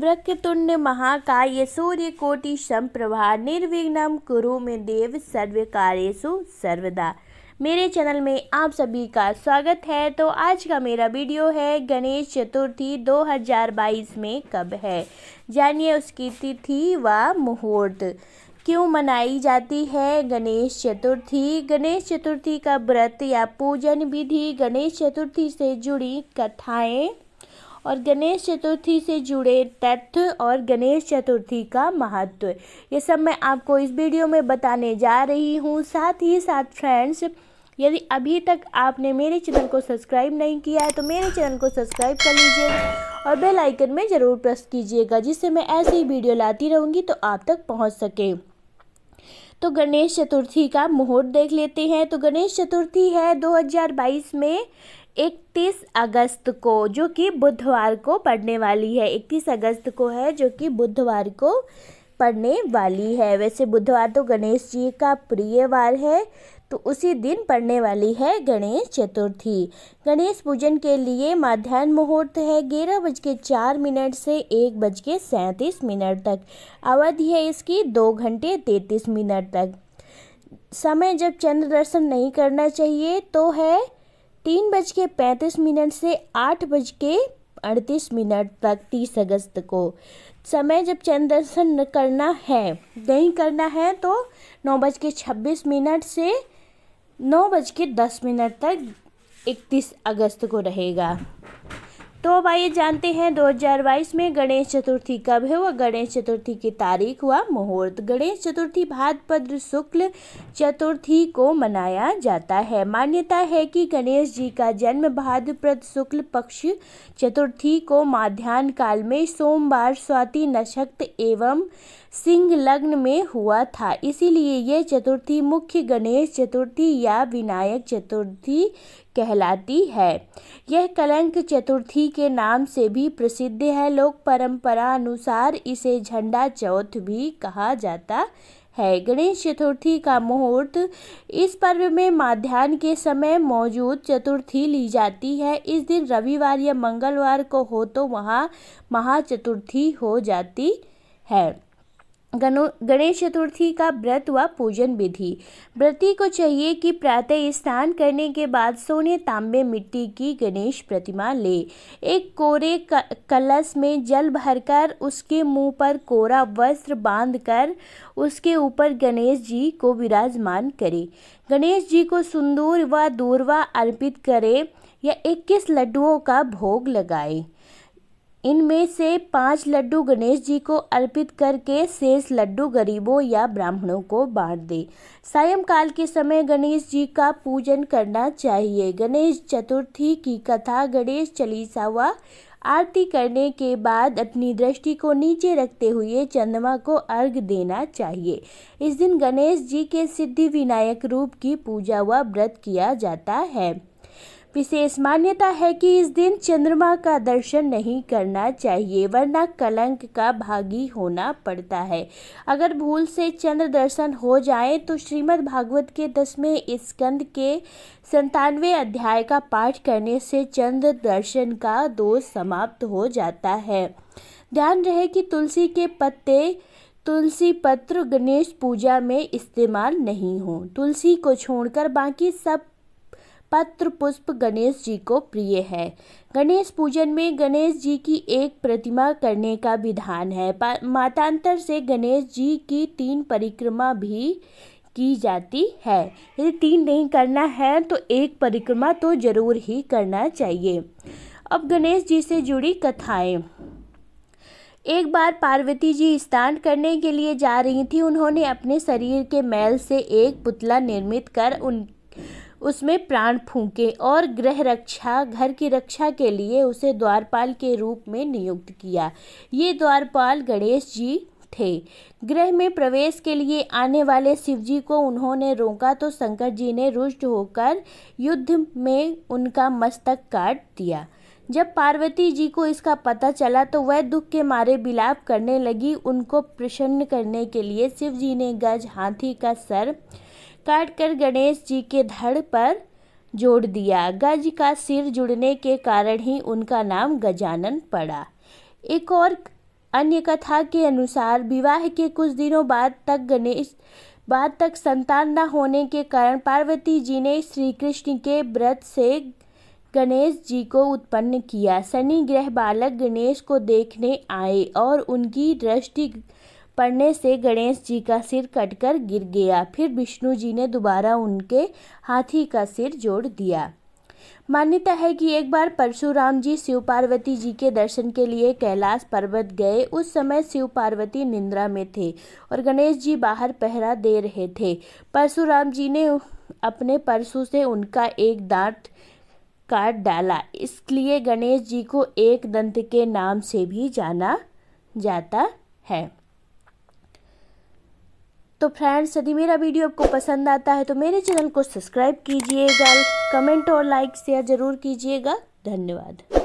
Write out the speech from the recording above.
वृक्तुण्ड महाकाय सूर्यकोटि संप्रभा निर्विघ्नम कुरु में देव सर्व कार्यसु सर्वदा मेरे चैनल में आप सभी का स्वागत है तो आज का मेरा वीडियो है गणेश चतुर्थी 2022 में कब है जानिए उसकी तिथि व मुहूर्त क्यों मनाई जाती है गणेश चतुर्थी गणेश चतुर्थी का व्रत या पूजन विधि गणेश चतुर्थी से जुड़ी कथाएं और गणेश चतुर्थी से जुड़े तथ्य और गणेश चतुर्थी का महत्व ये सब मैं आपको इस वीडियो में बताने जा रही हूँ साथ ही साथ फ्रेंड्स यदि अभी तक आपने मेरे चैनल को सब्सक्राइब नहीं किया है तो मेरे चैनल को सब्सक्राइब कर लीजिए और बेल आइकन में ज़रूर प्रेस कीजिएगा जिससे मैं ऐसे ही वीडियो लाती रहूँगी तो आप तक पहुँच सके तो गणेश चतुर्थी का मुहूर्त देख लेते हैं तो गणेश चतुर्थी है 2022 में इकतीस अगस्त को जो कि बुधवार को पढ़ने वाली है इकतीस अगस्त को है जो कि बुधवार को पढ़ने वाली है वैसे बुधवार तो गणेश जी का प्रिय वार है तो उसी दिन पढ़ने वाली है गणेश चतुर्थी गणेश पूजन के लिए माध्यान्ह मुहूर्त है ग्यारह बज के चार मिनट से एक बज के सैंतीस मिनट तक अवधि है इसकी दो घंटे तैंतीस मिनट तक समय जब चंद्र दर्शन नहीं करना चाहिए तो है तीन बज के पैंतीस मिनट से आठ बज के अड़तीस मिनट तक तीस अगस्त को समय जब चंद्र दर्शन करना है नहीं करना है तो नौ बज के छब्बीस मिनट से नौ बज के दस मिनट तक इकतीस अगस्त को रहेगा तो अब आइए जानते हैं 2022 में गणेश चतुर्थी कब है व गणेश चतुर्थी की तारीख व मुहूर्त गणेश चतुर्थी भाद्रपद शुक्ल चतुर्थी को मनाया जाता है मान्यता है कि गणेश जी का जन्म भाद्रपद शुक्ल पक्ष चतुर्थी को माध्यान्ह काल में सोमवार स्वाति नक्षत्र एवं सिंह लग्न में हुआ था इसीलिए यह चतुर्थी मुख्य गणेश चतुर्थी या विनायक चतुर्थी कहलाती है यह कलंक चतुर्थी के नाम से भी प्रसिद्ध है लोक परंपरा अनुसार इसे झंडा चौथ भी कहा जाता है गणेश चतुर्थी का मुहूर्त इस पर्व में माध्यान्ह के समय मौजूद चतुर्थी ली जाती है इस दिन रविवार या मंगलवार को हो तो वहाँ महाचतुर्थी हो जाती है गणेश चतुर्थी का व्रत व पूजन विधि व्रती को चाहिए कि प्रातः स्नान करने के बाद सोने तांबे मिट्टी की गणेश प्रतिमा ले एक कोरे कलश में जल भरकर उसके मुंह पर कोरा वस्त्र बांधकर उसके ऊपर गणेश जी को विराजमान करे गणेश जी को सुंदूर व दूरवा अर्पित करे या इक्कीस लड्डुओं का भोग लगाए इनमें से पांच लड्डू गणेश जी को अर्पित करके शेष लड्डू गरीबों या ब्राह्मणों को बांट दे सायंकाल के समय गणेश जी का पूजन करना चाहिए गणेश चतुर्थी की कथा गणेश चालीसा व आरती करने के बाद अपनी दृष्टि को नीचे रखते हुए चंद्रमा को अर्घ देना चाहिए इस दिन गणेश जी के सिद्धि विनायक रूप की पूजा व व्रत किया जाता है विशेष मान्यता है कि इस दिन चंद्रमा का दर्शन नहीं करना चाहिए वरना कलंक का भागी होना पड़ता है अगर भूल से चंद्र दर्शन हो जाए तो श्रीमद् भागवत के दसवें स्कंद के संतानवे अध्याय का पाठ करने से चंद्र दर्शन का दोष समाप्त हो जाता है ध्यान रहे कि तुलसी के पत्ते तुलसी पत्र गणेश पूजा में इस्तेमाल नहीं हो तुलसी को छोड़कर बाकी सब पत्र पुष्प गणेश जी को प्रिय है गणेश पूजन में गणेश जी की एक प्रतिमा करने का विधान है मातांतर से गणेश जी की तीन परिक्रमा भी की जाती है यदि तीन नहीं करना है तो एक परिक्रमा तो जरूर ही करना चाहिए अब गणेश जी से जुड़ी कथाएं एक बार पार्वती जी स्नान करने के लिए जा रही थी उन्होंने अपने शरीर के मैल से एक पुतला निर्मित कर उन उसमें प्राण फूके और गृह रक्षा घर की रक्षा के लिए उसे द्वारपाल के रूप में नियुक्त किया ये द्वारपाल गणेश जी थे गृह में प्रवेश के लिए आने वाले शिवजी को उन्होंने रोका तो शंकर जी ने रुष्ट होकर युद्ध में उनका मस्तक काट दिया जब पार्वती जी को इसका पता चला तो वह दुख के मारे बिलाप करने लगी उनको प्रसन्न करने के लिए शिव जी ने गज हाथी का सर काट कर गणेश जी के धड़ पर जोड़ दिया गज का सिर जुड़ने के कारण ही उनका नाम गजानन पड़ा एक और अन्य कथा के अनुसार विवाह के कुछ दिनों बाद तक गणेश बाद तक संतान न होने के कारण पार्वती जी ने श्री कृष्ण के व्रत से गणेश जी को उत्पन्न किया शनि ग्रह बालक गणेश को देखने आए और उनकी दृष्टि पड़ने से गणेश जी का सिर कटकर गिर गया फिर विष्णु जी ने दोबारा उनके हाथी का सिर जोड़ दिया मान्यता है कि एक बार परशुराम जी शिव पार्वती जी के दर्शन के लिए कैलाश पर्वत गए उस समय शिव पार्वती निंद्रा में थे और गणेश जी बाहर पहरा दे रहे थे परशुराम जी ने अपने परशु से उनका एक दांत काट डाला इसलिए गणेश जी को एक दंत के नाम से भी जाना जाता है तो फ्रेंड्स यदि मेरा वीडियो आपको पसंद आता है तो मेरे चैनल को सब्सक्राइब कीजिएगा कमेंट और लाइक शेयर ज़रूर कीजिएगा धन्यवाद